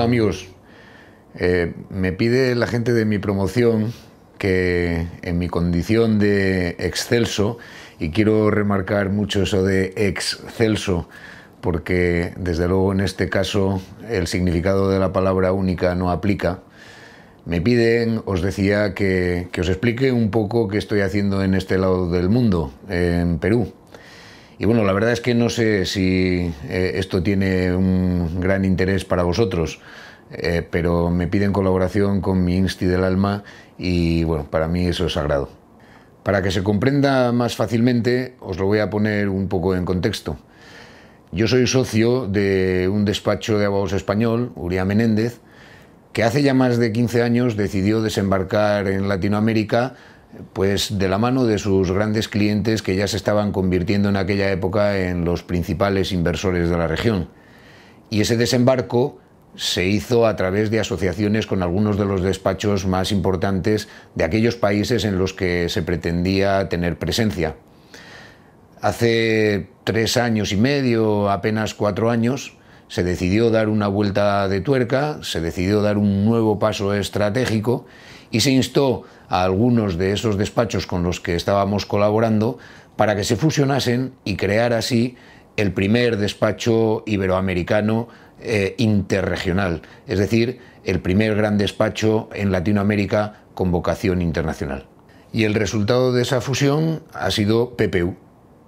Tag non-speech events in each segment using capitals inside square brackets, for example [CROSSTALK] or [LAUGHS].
Hola amigos, eh, me pide la gente de mi promoción que en mi condición de excelso, y quiero remarcar mucho eso de excelso, porque desde luego en este caso el significado de la palabra única no aplica, me piden, os decía, que, que os explique un poco qué estoy haciendo en este lado del mundo, en Perú. Y bueno, la verdad es que no sé si eh, esto tiene un gran interés para vosotros, eh, pero me piden colaboración con mi Insti del Alma y bueno, para mí eso es sagrado. Para que se comprenda más fácilmente, os lo voy a poner un poco en contexto. Yo soy socio de un despacho de abogados español, Uriah Menéndez, que hace ya más de 15 años decidió desembarcar en Latinoamérica pues de la mano de sus grandes clientes que ya se estaban convirtiendo en aquella época en los principales inversores de la región. Y ese desembarco se hizo a través de asociaciones con algunos de los despachos más importantes de aquellos países en los que se pretendía tener presencia. Hace tres años y medio, apenas cuatro años, se decidió dar una vuelta de tuerca, se decidió dar un nuevo paso estratégico y se instó a algunos de esos despachos con los que estábamos colaborando para que se fusionasen y crear así el primer despacho iberoamericano eh, interregional, es decir, el primer gran despacho en Latinoamérica con vocación internacional. Y el resultado de esa fusión ha sido PPU,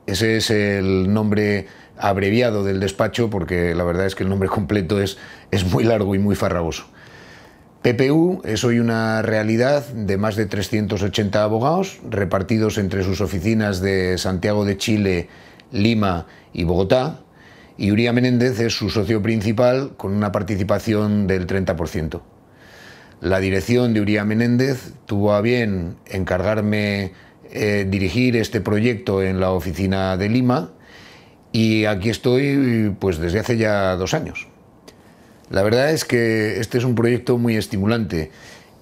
ese es el nombre abreviado del despacho porque la verdad es que el nombre completo es, es muy largo y muy farragoso. PPU es hoy una realidad de más de 380 abogados repartidos entre sus oficinas de Santiago de Chile, Lima y Bogotá. Y Uría Menéndez es su socio principal con una participación del 30%. La dirección de Uría Menéndez tuvo a bien encargarme eh, dirigir este proyecto en la oficina de Lima y aquí estoy pues desde hace ya dos años. La verdad es que este es un proyecto muy estimulante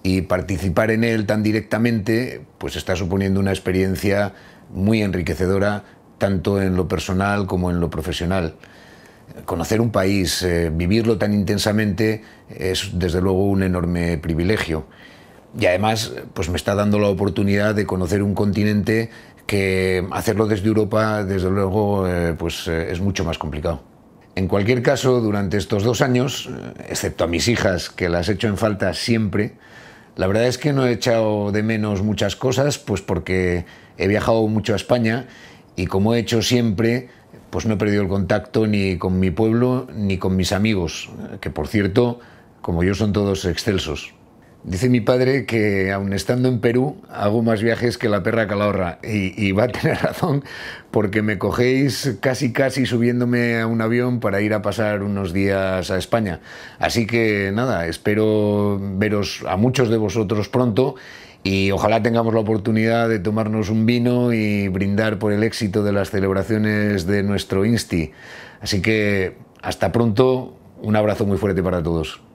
y participar en él tan directamente pues está suponiendo una experiencia muy enriquecedora tanto en lo personal como en lo profesional. Conocer un país, eh, vivirlo tan intensamente es desde luego un enorme privilegio y además pues me está dando la oportunidad de conocer un continente que hacerlo desde Europa, desde luego, eh, pues eh, es mucho más complicado. En cualquier caso, durante estos dos años, eh, excepto a mis hijas, que las hecho en falta siempre, la verdad es que no he echado de menos muchas cosas, pues porque he viajado mucho a España y como he hecho siempre, pues no he perdido el contacto ni con mi pueblo ni con mis amigos, que por cierto, como yo son todos excelsos. Dice mi padre que, aun estando en Perú, hago más viajes que la perra calahorra. Y, y, va a tener [LAUGHS] razón, porque me cogéis casi casi subiéndome a un avión para ir a pasar unos días a España. Así que nada, espero veros a muchos de vosotros pronto y ojalá tengamos la oportunidad de tomarnos un vino y brindar por el éxito de las celebraciones de nuestro Insti. Así que hasta pronto, un abrazo muy fuerte para todos.